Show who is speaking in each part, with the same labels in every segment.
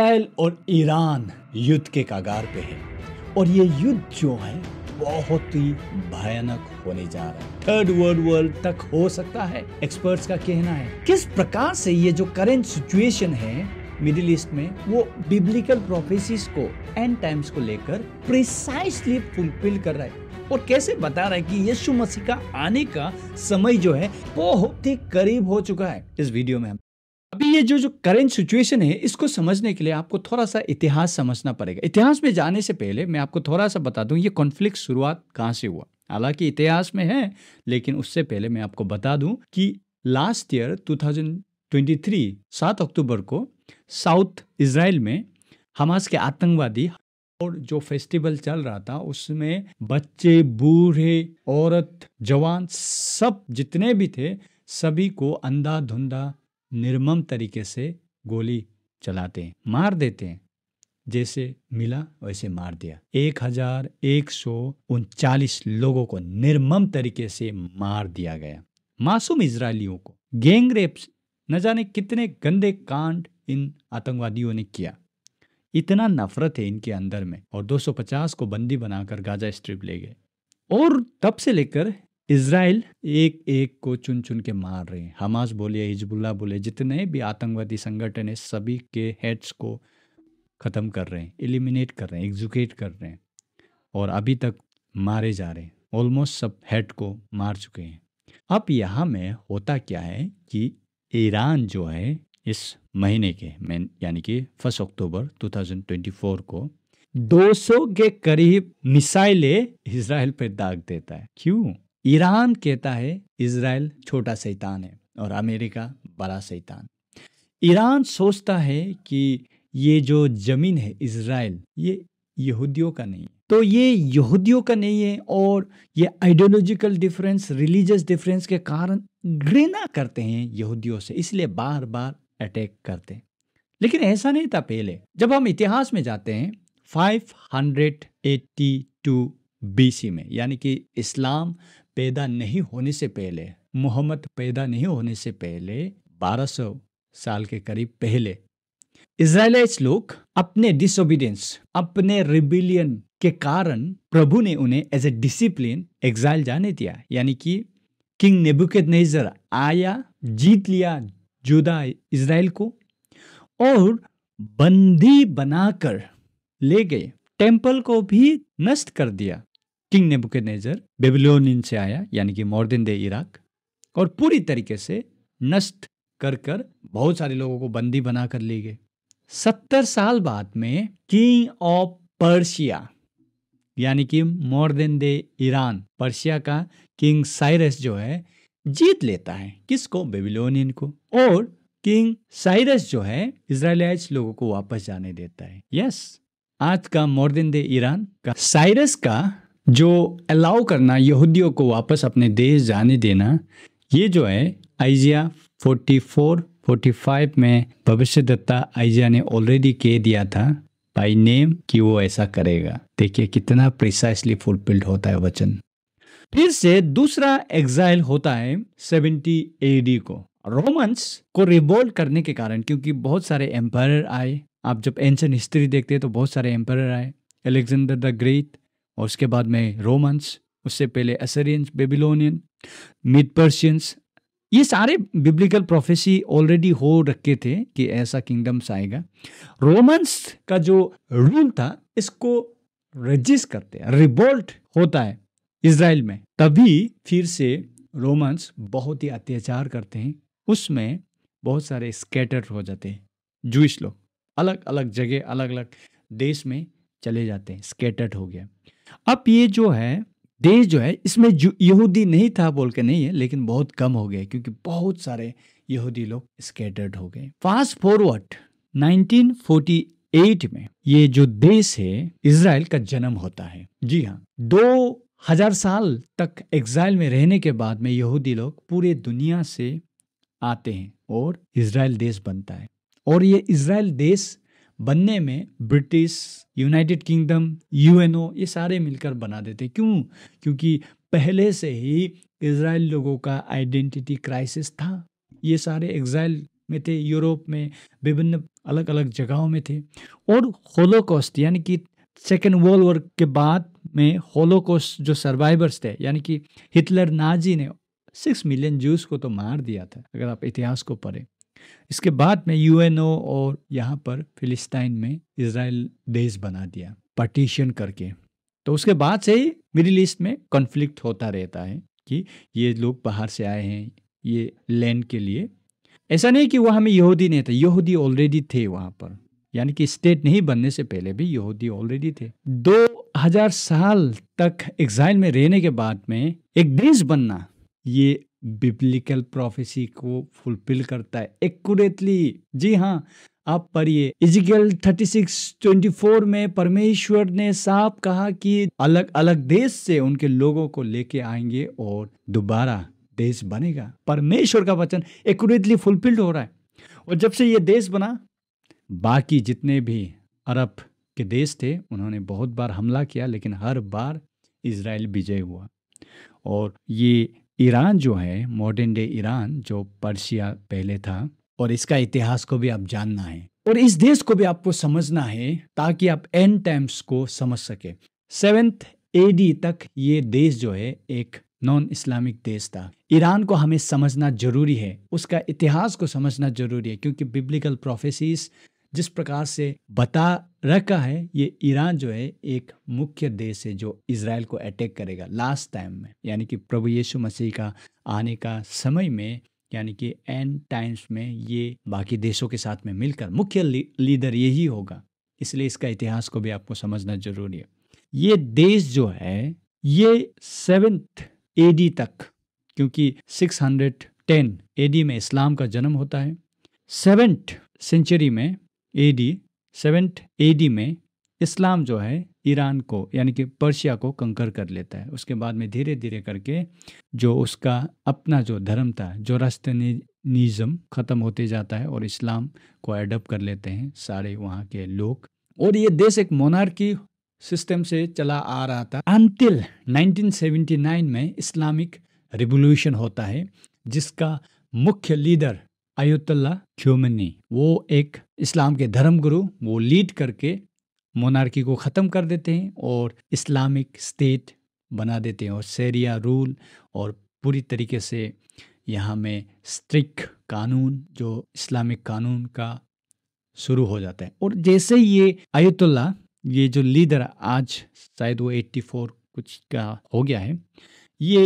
Speaker 1: Israel और Iran युद्ध के कागार पे है और ये युद्ध जो है बहुत ही भयानक होने जा रहा है थर्ड वर्ल्ड वर्ल्ड तक हो सकता है एक्सपर्ट्स का कहना है किस प्रकार से ये जो करेंट सिचुएशन है मिडिल ईस्ट में वो बिब्लिकल प्रोफेसिस को एंड टाइम्स को लेकर प्रिसाइसली फुलफिल कर रहा है और कैसे बता रहा है कि यीशु मसीह का आने का समय जो है बहुत ही करीब हो चुका है इस वीडियो में हम अभी ये जो जो करेंट सिचुएशन है इसको समझने के लिए आपको थोड़ा सा इतिहास समझना पड़ेगा इतिहास में जाने से पहले मैं आपको थोड़ा सा बता दूं ये कॉन्फ्लिक्ट शुरुआत कहाँ से हुआ हालांकि इतिहास में है लेकिन उससे पहले मैं आपको बता दूं कि लास्ट ईयर 2023 सात अक्टूबर को साउथ इसराइल में हमास के आतंकवादी और जो फेस्टिवल चल रहा था उसमें बच्चे बूढ़े औरत जवान सब जितने भी थे सभी को अंधा धुंधा निर्मम तरीके से गोली चलाते हैं मार देते हैं जैसे मिला वैसे मार दिया एक हजार एक सौ उनचालीस लोगों को निर्मम तरीके से मार दिया गया मासूम इसराइलियों को गैंग रेप्स न जाने कितने गंदे कांड इन आतंकवादियों ने किया इतना नफरत है इनके अंदर में और 250 को बंदी बनाकर गाजा स्ट्रिप ले गए और तब से लेकर इसराइल एक एक को चुन चुन के मार रहे हैं हमास बोले हिजबुल्ला बोले जितने भी आतंकवादी संगठन है सभी के हेड्स को ख़त्म कर रहे हैं एलिमिनेट कर रहे हैं एग्जुकेट कर रहे हैं और अभी तक मारे जा रहे हैं ऑलमोस्ट सब हेड को मार चुके हैं अब यहाँ में होता क्या है कि ईरान जो है इस महीने के मैं यानी कि फर्स्ट अक्टूबर 2024 को 200 के करीब मिसाइलें इसराइल पर दाग देता है क्यों ईरान कहता है इसराइल छोटा शैतान है और अमेरिका बड़ा शैतान ईरान सोचता है कि ये जो ज़मीन है इसराइल ये यहूदियों का नहीं तो ये यहूदियों का नहीं है और ये आइडियोलॉजिकल डिफरेंस रिलीजियस डिफरेंस के कारण घृणा करते हैं यहूदियों से इसलिए बार बार अटैक करते हैं लेकिन ऐसा नहीं था पहले जब हम इतिहास में जाते हैं 582 बीसी में यानी कि इस्लाम पैदा नहीं होने से पहले मोहम्मद पैदा नहीं होने से पहले 1200 साल के करीब पहले इसराइल लोग अपने डिसोबीडियंस अपने रिबिलियन के कारण प्रभु ने उन्हें एज ए डिसिप्लिन एग्जाइल जाने दिया यानी कि किंग नेबुकेद नेजर आया जीत लिया जुदा इसराइल को और बंदी बनाकर ले गए टेम्पल को भी नष्ट कर दिया किंग नेबुके नेजर बेबलोन से आया यानी कि मॉर्दिन दे इराक और पूरी तरीके से नष्ट कर कर बहुत सारे लोगों को बंदी बना कर ली गई सत्तर साल बाद में किंग ऑफ पर्शिया यानी कि मॉर्देन दे ईरान पर्शिया का किंग साइरस जो है जीत लेता है किसको बेबीलोनियन को और किंग साइरस जो है इसराइल लोगों को वापस जाने देता है यस आज का मॉर्देन दे ईरान का साइरस का जो अलाउ करना यहूदियों को वापस अपने देश जाने देना ये जो है आइजिया 44 45 में भविष्य दत्ता आइजिया ने ऑलरेडी कह दिया था बाई नेम कि वो ऐसा करेगा देखिए कितना प्रिसाइसली फुलफिल्ड होता है वचन फिर से दूसरा एग्जाइल होता है 70 एडी को रोमन्स को रिबोल्ट करने के कारण क्योंकि बहुत सारे एम्पायर आए आप जब एंशन हिस्ट्री देखते हैं तो बहुत सारे एम्पायर आए एलेक्जेंडर द ग्रेट और उसके बाद में रोमन्स उससे पहले असरियंस बेबीलोनियन मिड पर्शियंस ये सारे बिब्लिकल प्रोफेसी ऑलरेडी हो रखे थे कि ऐसा किंगडम्स आएगा रोमन्स का जो रूल था इसको रजिस्ट करते हैं रिबोल्ट होता है इसराइल में तभी फिर से रोमन्स बहुत ही अत्याचार करते हैं उसमें बहुत सारे स्केटर हो जाते हैं जूस लोग अलग अलग जगह अलग अलग देश में चले जाते हैं स्केटर्ड हो गया अब ये जो है देश जो है इसमें यहूदी नहीं था बोल के नहीं है लेकिन बहुत कम हो गए क्योंकि बहुत सारे यहूदी लोग स्केटर्ड हो गए फास्ट फॉरवर्ड 1948 में ये जो देश है इसराइल का जन्म होता है जी हाँ दो हजार साल तक एग्जाइल में रहने के बाद में यहूदी लोग पूरे दुनिया से आते हैं और इसराइल देश बनता है और ये इसराइल देश बनने में ब्रिटिश यूनाइटेड किंगडम यूएनओ ये सारे मिलकर बना देते क्यों क्योंकि पहले से ही इसराइल लोगों का आइडेंटिटी क्राइसिस था ये सारे एग्जाइल में थे यूरोप में विभिन्न अलग अलग जगहों में थे और होलोकॉस्ट यानी कि सेकेंड वर्ल्ड वॉर के बाद में होलोकॉस्ट जो सर्वाइवर्स थे यानी कि हिटलर नाजी ने सिक्स मिलियन जूस को तो मार दिया था अगर आप इतिहास को पढ़ें इसके बाद में यूएनओ और यहाँ पर फिलिस्तीन में इसराइल देश बना दिया पार्टीशन करके तो उसके बाद से ही मिडिल ईस्ट में कॉन्फ्लिक्ट होता रहता है कि ये लोग बाहर से आए हैं ये लैंड के लिए ऐसा नहीं कि वहाँ में यहूदी नहीं था यहूदी ऑलरेडी थे वहाँ पर यानी कि स्टेट नहीं बनने से पहले भी यहूदी ऑलरेडी थे दो हजार साल तक एग्जाइल में रहने के बाद में एक देश बनना ये बिब्लिकल प्रोफेसी को फुलफिल करता है एक्यूरेटली जी हाँ आप पढ़िए इजिकल 36:24 में परमेश्वर ने साफ कहा कि अलग अलग देश से उनके लोगों को लेके आएंगे और दोबारा देश बनेगा परमेश्वर का वचन एक्यूरेटली फुलफिल्ड हो रहा है और जब से ये देश बना बाकी जितने भी अरब के देश थे उन्होंने बहुत बार हमला किया लेकिन हर बार इसराइल विजय हुआ और ये ईरान जो है मॉडर्न डे ईरान जो पर्शिया पहले था और इसका इतिहास को भी आप जानना है और इस देश को भी आपको समझना है ताकि आप एन टाइम्स को समझ सके सेवेंथ एडी तक ये देश जो है एक नॉन इस्लामिक देश था ईरान को हमें समझना जरूरी है उसका इतिहास को समझना जरूरी है क्योंकि बिब्लिकल प्रोफेसिस जिस प्रकार से बता रखा है ये ईरान जो है एक मुख्य देश है जो इसराइल को अटैक करेगा लास्ट टाइम में यानी कि प्रभु यीशु मसीह का आने का समय में यानी कि एन टाइम्स में ये बाकी देशों के साथ में मिलकर मुख्य लीडर यही होगा इसलिए इसका इतिहास को भी आपको समझना जरूरी है ये देश जो है ये सेवेंथ एडी तक क्योंकि 610 एडी में इस्लाम का जन्म होता है सेवेंथ सेंचुरी में ए डी सेवेंथ डी में इस्लाम जो है ईरान को यानी कि पर्शिया को कंकर कर लेता है उसके बाद में धीरे धीरे करके जो उसका अपना जो धर्म था जो रास्तनिज़म ख़त्म होते जाता है और इस्लाम को एडप्ट कर लेते हैं सारे वहाँ के लोग और ये देश एक मोनार्की सिस्टम से चला आ रहा था अंतिल 1979 में इस्लामिक रिवोल्यूशन होता है जिसका मुख्य लीडर आयतुल्ला ख्योमनी वो एक इस्लाम के धर्म गुरु वो लीड करके मोनार्की को ख़त्म कर देते हैं और इस्लामिक स्टेट बना देते हैं और शेरिया रूल और पूरी तरीके से यहाँ में स्ट्रिक कानून जो इस्लामिक कानून का शुरू हो जाता है और जैसे ये आयतुल्ला ये जो लीडर आज शायद वो 84 कुछ का हो गया है ये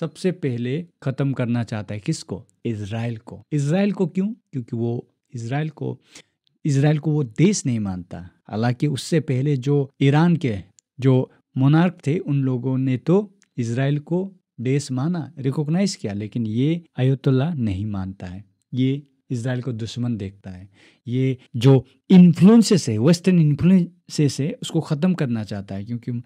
Speaker 1: सबसे पहले ख़त्म करना चाहता है किसको इसराइल को इसराइल को क्यों क्योंकि वो इसराइल को इसराइल को वो देश नहीं मानता हालांकि उससे पहले जो ईरान के जो मोनार्क थे उन लोगों ने तो इसराइल को देश माना रिकॉग्नाइज किया लेकिन ये अयोतुल्ला नहीं मानता है ये इसराइल को दुश्मन देखता है ये जो इन्फ्लुएंसेस है वेस्टर्न इन्फ्लुएंसेस है उसको ख़त्म करना चाहता है क्योंकि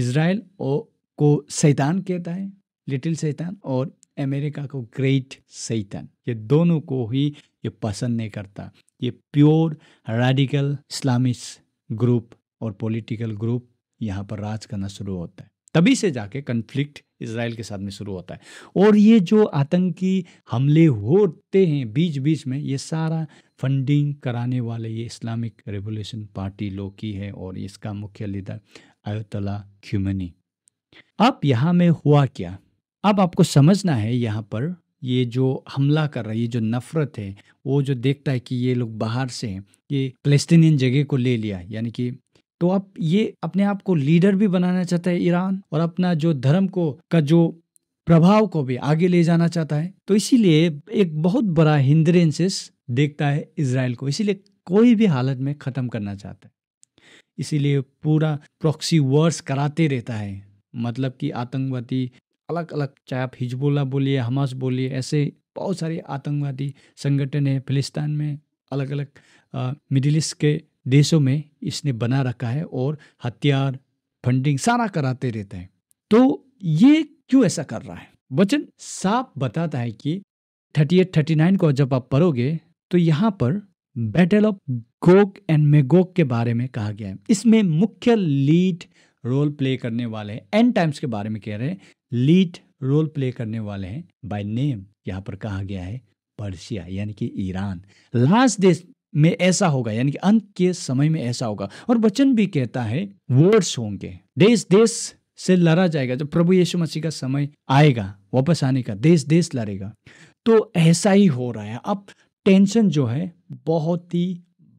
Speaker 1: इसराइल को शैतान कहता है लिटिल शैतान और अमेरिका को ग्रेट सैतन ये दोनों को ही ये पसंद नहीं करता ये प्योर रेडिकल इस्लामिस्ट ग्रुप और पॉलिटिकल ग्रुप यहाँ पर राज करना शुरू होता है तभी से जाके कन्फ्लिक्ट इसराइल के साथ में शुरू होता है और ये जो आतंकी हमले होते हैं बीच बीच में ये सारा फंडिंग कराने वाले ये इस्लामिक रेवोल्यूशन पार्टी लोग है और इसका मुख्य लीडर अयोतला क्यूमनी अब यहाँ में हुआ क्या अब आपको समझना है यहाँ पर ये जो हमला कर रही है जो नफ़रत है वो जो देखता है कि ये लोग बाहर से हैं ये फलस्तीनियन जगह को ले लिया यानी कि तो आप ये अपने आप को लीडर भी बनाना चाहता है ईरान और अपना जो धर्म को का जो प्रभाव को भी आगे ले जाना चाहता है तो इसीलिए एक बहुत बड़ा हिंद्रेंसेस देखता है इसराइल को इसीलिए कोई भी हालत में ख़त्म करना चाहता है इसीलिए पूरा प्रॉक्सी वर्स कराते रहता है मतलब कि आतंकवादी अलग अलग चाहे आप हिजबुल्ला बोलिए हमास बोलिए ऐसे बहुत सारे आतंकवादी संगठन है फिलिस्तान में अलग अलग मिडिल ईस्ट के देशों में इसने बना रखा है और हथियार फंडिंग सारा कराते रहते हैं तो ये क्यों ऐसा कर रहा है वचन साफ बताता है कि थर्टी एट थर्टी नाइन को जब आप पढ़ोगे तो यहाँ पर battle of Gog and Magog के बारे में कहा गया है इसमें मुख्य लीड रोल प्ले करने वाले एंड टाइम्स के बारे में कह रहे हैं लीड रोल प्ले करने वाले हैं बाय नेम यहाँ पर कहा गया है पर्शिया यानी कि ईरान लास्ट देश में ऐसा होगा यानी कि अंत के समय में ऐसा होगा और वचन भी कहता है वर्ड्स होंगे देश देश से लड़ा जाएगा जब प्रभु यीशु मसीह का समय आएगा वापस आने का देश देश लड़ेगा तो ऐसा ही हो रहा है अब टेंशन जो है बहुत ही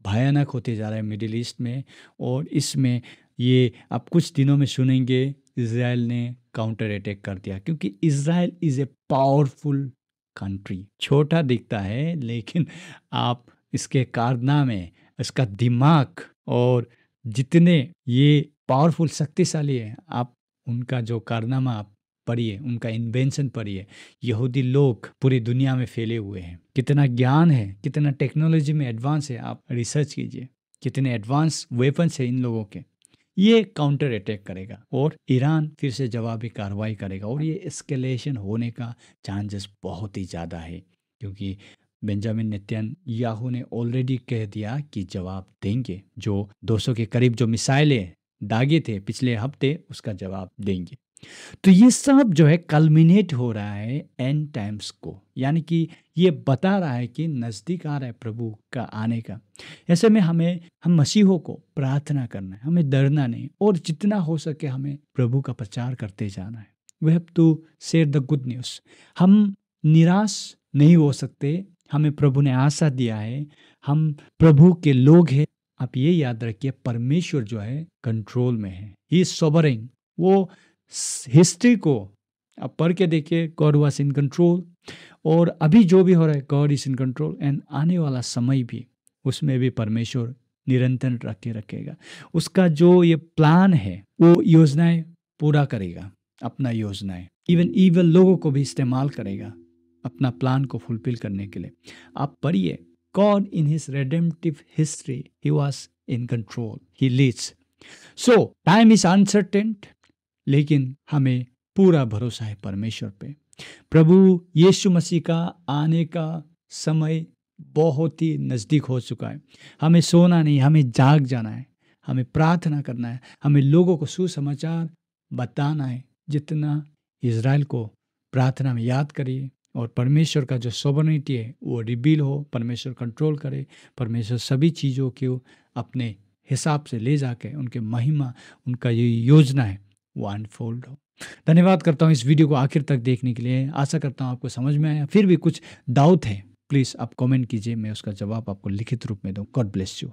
Speaker 1: भयानक होते जा रहा है मिडिल ईस्ट में और इसमें ये आप कुछ दिनों में सुनेंगे इसराइल ने काउंटर अटैक कर दिया क्योंकि Israel is a powerful country छोटा दिखता है लेकिन आप इसके कारनामे इसका दिमाग और जितने ये पावरफुल शक्तिशाली है आप उनका जो कारनामा आप पढ़िए उनका इन्वेंशन पढ़िए यहूदी लोग पूरी दुनिया में फैले हुए हैं कितना ज्ञान है कितना टेक्नोलॉजी में एडवांस है आप रिसर्च कीजिए कितने एडवांस वेपन्स है इन लोगों के ये काउंटर अटैक करेगा और ईरान फिर से जवाबी कार्रवाई करेगा और ये एस्केलेशन होने का चांसेस बहुत ही ज़्यादा है क्योंकि बेंजामिन नित्यन याहू ने ऑलरेडी कह दिया कि जवाब देंगे जो 200 के करीब जो मिसाइलें दागे थे पिछले हफ्ते उसका जवाब देंगे तो ये सब जो है कलमिनेट हो रहा है एंड टाइम्स को यानी कि ये बता रहा है कि नज़दीक आ रहा है प्रभु का आने का ऐसे में हमें हम मसीहों को प्रार्थना करना है हमें डरना नहीं और जितना हो सके हमें प्रभु का प्रचार करते जाना है वह to share the good news हम निराश नहीं हो सकते हमें प्रभु ने आशा दिया है हम प्रभु के लोग हैं आप ये याद रखिए परमेश्वर जो है कंट्रोल में है ही इज सोबरिंग वो हिस्ट्री को आप पढ़ के देखिए गॉड वॉज इन कंट्रोल और अभी जो भी हो रहा है God is in control and आने वाला समय भी उसमें भी परमेश्वर निरंतर रख के रखेगा उसका जो ये प्लान है वो योजनाएं पूरा करेगा अपना योजनाएं इवन इवन लोगों को भी इस्तेमाल करेगा अपना प्लान को फुलफिल करने के लिए आप पढ़िए God in his redemptive history he was in control he leads so time is uncertain लेकिन हमें पूरा भरोसा है परमेश्वर पे प्रभु यीशु मसीह का आने का समय बहुत ही नज़दीक हो चुका है हमें सोना नहीं हमें जाग जाना है हमें प्रार्थना करना है हमें लोगों को सुसमाचार बताना है जितना इसराइल को प्रार्थना में याद करिए और परमेश्वर का जो सोबर्निटी है वो रिबील हो परमेश्वर कंट्रोल करे परमेश्वर सभी चीज़ों को अपने हिसाब से ले जाके उनके महिमा उनका ये योजना है वन फोल्ड हो धन्यवाद करता हूँ इस वीडियो को आखिर तक देखने के लिए आशा करता हूँ आपको समझ में आया फिर भी कुछ डाउट है प्लीज़ आप कमेंट कीजिए मैं उसका जवाब आपको लिखित रूप में दूँ गॉड ब्लेस यू